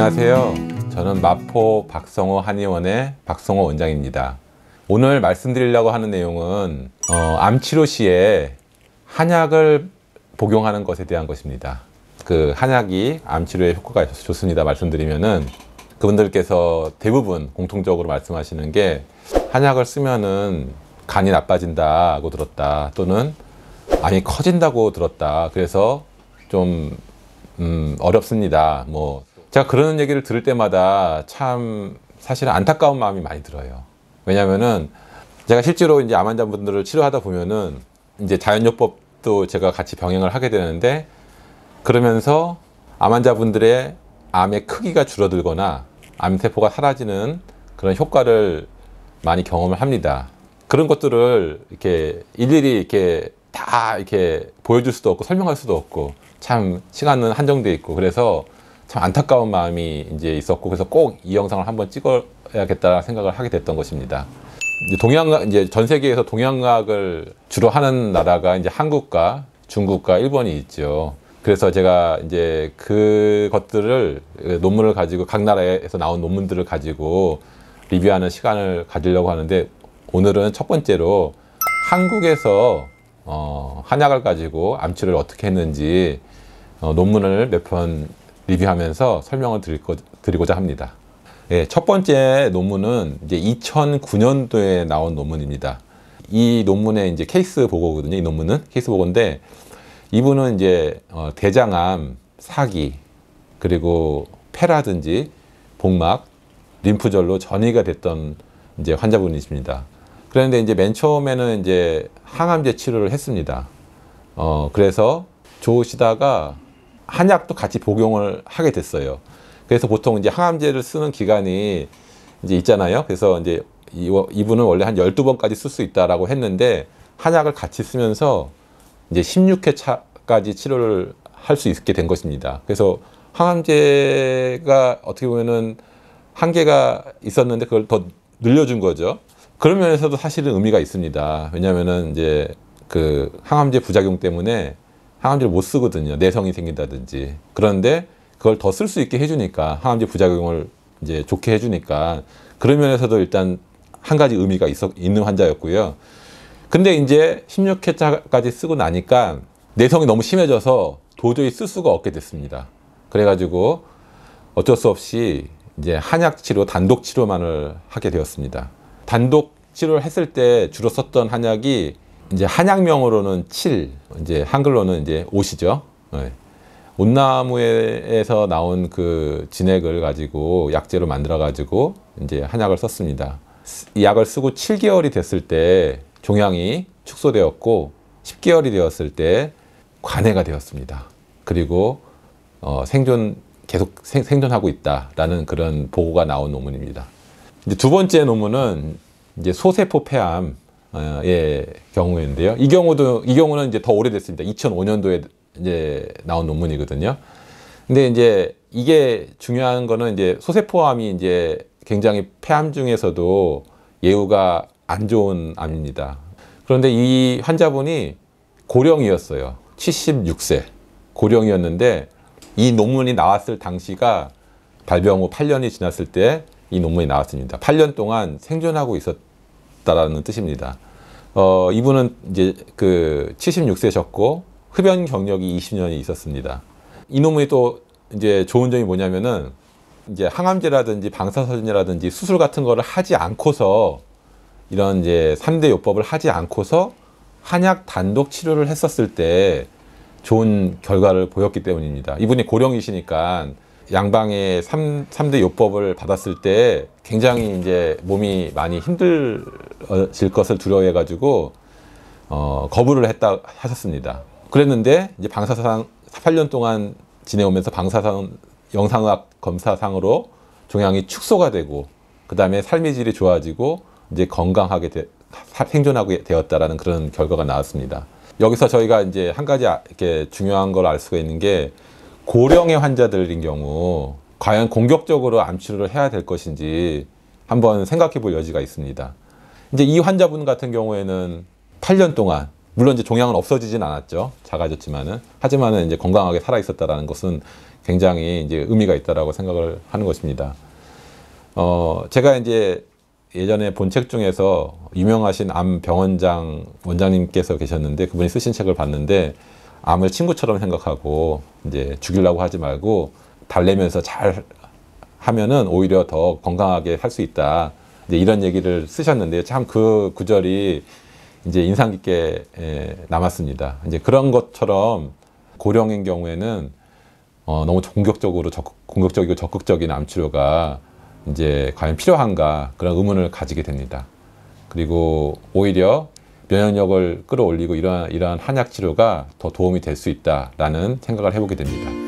안녕하세요. 저는 마포 박성호 한의원의 박성호 원장입니다. 오늘 말씀드리려고 하는 내용은 어, 암치료 시에 한약을 복용하는 것에 대한 것입니다. 그 한약이 암치료에 효과가 좋습니다. 말씀드리면은 그분들께서 대부분 공통적으로 말씀하시는 게 한약을 쓰면은 간이 나빠진다고 들었다 또는 암이 커진다고 들었다 그래서 좀 음, 어렵습니다. 뭐 제가 그런 얘기를 들을 때마다 참 사실 안타까운 마음이 많이 들어요. 왜냐면은 제가 실제로 이제 암 환자분들을 치료하다 보면은 이제 자연요법도 제가 같이 병행을 하게 되는데 그러면서 암 환자분들의 암의 크기가 줄어들거나 암세포가 사라지는 그런 효과를 많이 경험을 합니다. 그런 것들을 이렇게 일일이 이렇게 다 이렇게 보여줄 수도 없고 설명할 수도 없고 참 시간은 한정돼 있고 그래서 참 안타까운 마음이 이제 있었고 그래서 꼭 이 영상을 한번 찍어야겠다 생각을 하게 됐던 것입니다. 이제 동양학 이제 전 세계에서 동양학을 주로 하는 나라가 이제 한국과 중국과 일본이 있죠. 그래서 제가 이제 그것들을 논문을 가지고 각 나라에서 나온 논문들을 가지고 리뷰하는 시간을 가지려고 하는데 오늘은 첫 번째로 한국에서 어, 한약을 가지고 암치를 어떻게 했는지 어, 논문을 몇편 리뷰하면서 설명을 드리고, 드리고자 합니다. 예, 첫 번째 논문은 이제 2009년도에 나온 논문입니다. 이 논문의 이제 케이스 보고거든요. 이 논문은 케이스 보고인데 이분은 이제 어, 대장암, 사기, 그리고 폐라든지 복막, 림프절로 전이가 됐던 이제 환자분이십니다. 그런데 이제 맨 처음에는 이제 항암제 치료를 했습니다. 어, 그래서 좋으시다가 한약도 같이 복용을 하게 됐어요. 그래서 보통 이제 항암제를 쓰는 기간이 이제 있잖아요. 그래서 이제 이, 분은 원래 한 열두 번까지 쓸 수 있다라고 했는데 한약을 같이 쓰면서 이제 십육 회 차까지 치료를 할 수 있게 된 것입니다. 그래서 항암제가 어떻게 보면은 한계가 있었는데 그걸 더 늘려준 거죠. 그런 면에서도 사실은 의미가 있습니다. 왜냐면은 이제 그 항암제 부작용 때문에 항암제를 못 쓰거든요. 내성이 생긴다든지. 그런데 그걸 더 쓸 수 있게 해주니까 항암제 부작용을 이제 좋게 해주니까 그런 면에서도 일단 한 가지 의미가 있어, 있는 환자였고요. 근데 이제 16회차까지 쓰고 나니까 내성이 너무 심해져서 도저히 쓸 수가 없게 됐습니다. 그래가지고 어쩔 수 없이 이제 한약 치료, 단독 치료만을 하게 되었습니다. 단독 치료를 했을 때 주로 썼던 한약이 이제 한양명으로는 칠, 이제 한글로는 이제 5시죠. 네. 온나무에서 나온 그 진액을 가지고 약재로 만들어 가지고 이제 한약을 썼습니다. 이 약을 쓰고 7개월이 됐을 때 종양이 축소되었고 10개월이 되었을 때 관해가 되었습니다. 그리고 어, 생존 계속 생, 존하고 있다라는 그런 보고가 나온 논문입니다. 이제 두 번째 논문은 이제 소세포 폐암 아, 예, 경우인데요. 이 경우도 이 경우는 이제 더 오래됐습니다. 2005년도에 이제 나온 논문이거든요. 근데 이제 이게 중요한 거는 이제 소세포암이 이제 굉장히 폐암 중에서도 예후가 안 좋은 암입니다. 그런데 이 환자분이 고령이었어요. 76세 고령이었는데 이 논문이 나왔을 당시가 발병 후 8년이 지났을 때 이 논문이 나왔습니다. 8년 동안 생존하고 있었 있다라는 뜻입니다. 어, 이분은 이제 그 76세셨고 흡연 경력이 20년이 있었습니다. 이놈의 또 이제 좋은 점이 뭐냐면은 이제 항암제라든지 방사선이라든지 수술 같은 거를 하지 않고서 이런 이제 3대 요법을 하지 않고서 한약 단독 치료를 했었을 때 좋은 결과를 보였기 때문입니다. 이분이 고령이시니까 양방의 3, 대 요법을 받았을 때 굉장히 이제 몸이 많이 힘들 무너질 것을 두려워해 가지고 어, 거부를 했다 하셨습니다. 그랬는데 이제 방사상 8년 동안 지내오면서 방사상 영상학 검사상으로 종양이 축소가 되고 그 다음에 삶의 질이 좋아지고 이제 건강하게 되, 생존하게 되었다라는 그런 결과가 나왔습니다. 여기서 저희가 이제 한 가지 아, 이렇게 중요한 걸 알 수가 있는 게 고령의 환자들인 경우 과연 공격적으로 암 치료를 해야 될 것인지 한번 생각해 볼 여지가 있습니다. 이제 이 환자분 같은 경우에는 8년 동안 물론 이제 종양은 없어지진 않았죠. 작아졌지만은 하지만은 이제 건강하게 살아 있었다라는 것은 굉장히 이제 의미가 있다라고 생각을 하는 것입니다. 어, 제가 이제 예전에 본 책 중에서 유명하신 암 병원장 원장님께서 계셨는데 그분이 쓰신 책을 봤는데 암을 친구처럼 생각하고 이제 죽이려고 하지 말고 달래면서 잘 하면은 오히려 더 건강하게 살 수 있다. 이제 이런 얘기를 쓰셨는데요. 참 그 구절이 이제 인상 깊게 예, 남았습니다. 이제 그런 것처럼 고령인 경우에는 어, 너무 공격적으로 적극, 공격적이고 적극적인 암 치료가 이제 과연 필요한가 그런 의문을 가지게 됩니다. 그리고 오히려 면역력을 끌어올리고 이러한, 이러한 한약 치료가 더 도움이 될 수 있다라는 생각을 해보게 됩니다.